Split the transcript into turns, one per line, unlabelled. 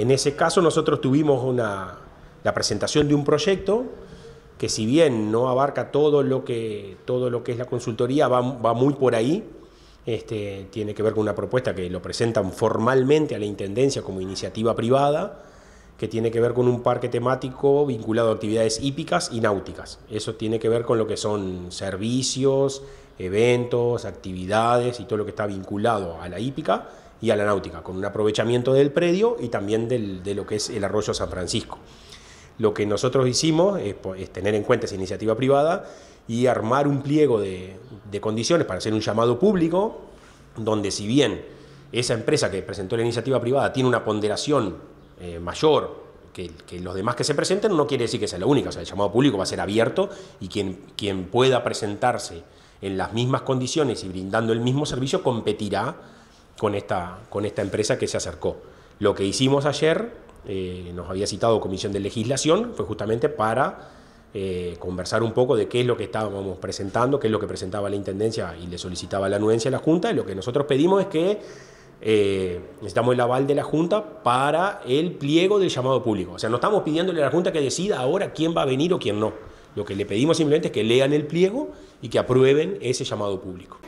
En ese caso nosotros tuvimos la presentación de un proyecto que si bien no abarca todo lo que, todo lo que es la consultoría, va, muy por ahí. Este, tiene que ver con una propuesta que lo presentan formalmente a la Intendencia como iniciativa privada, que tiene que ver con un parque temático vinculado a actividades hípicas y náuticas. Eso tiene que ver con lo que son servicios, eventos, actividades y todo lo que está vinculado a la hípica y a la náutica, con un aprovechamiento del predio y también de lo que es el arroyo San Francisco. Lo que nosotros hicimos es, tener en cuenta esa iniciativa privada y armar un pliego de, condiciones para hacer un llamado público, donde si bien esa empresa que presentó la iniciativa privada tiene una ponderación eh, mayor que, que, los demás que se presenten, no quiere decir que sea la única. O sea, el llamado público va a ser abierto y quien, quien pueda presentarse en las mismas condiciones y brindando el mismo servicio competirá con esta, con esta empresa que se acercó. Lo que hicimos ayer, eh, nos había citado Comisión de Legislación, fue justamente para eh, conversar un poco de qué es lo que estábamos presentando, qué es lo que presentaba la Intendencia y le solicitaba la anuencia a la Junta. Y lo que nosotros pedimos es que eh, necesitamos el aval de la Junta para el pliego del llamado público. O sea, no estamos pidiéndole a la Junta que decida ahora quién va a venir o quién no. Lo que le pedimos simplemente es que lean el pliego y que aprueben ese llamado público.